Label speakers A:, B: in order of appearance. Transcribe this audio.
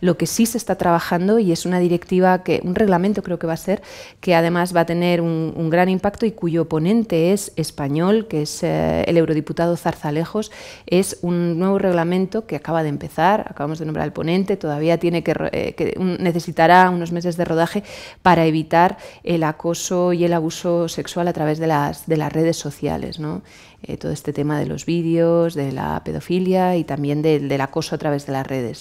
A: Lo que sí se está trabajando y es una directiva, que un reglamento creo que va a ser, que además va a tener un, gran impacto y cuyo ponente es español, que es eh, el eurodiputado Zarzalejos, es un nuevo reglamento que acaba de empezar, acabamos de nombrar al ponente, todavía tiene que, eh, necesitará unos meses de rodaje para evitar el acoso y el abuso sexual a través de las, de las redes sociales. ¿no? Eh, todo este tema de los vídeos, de la pedofilia y también del acoso a través de las redes.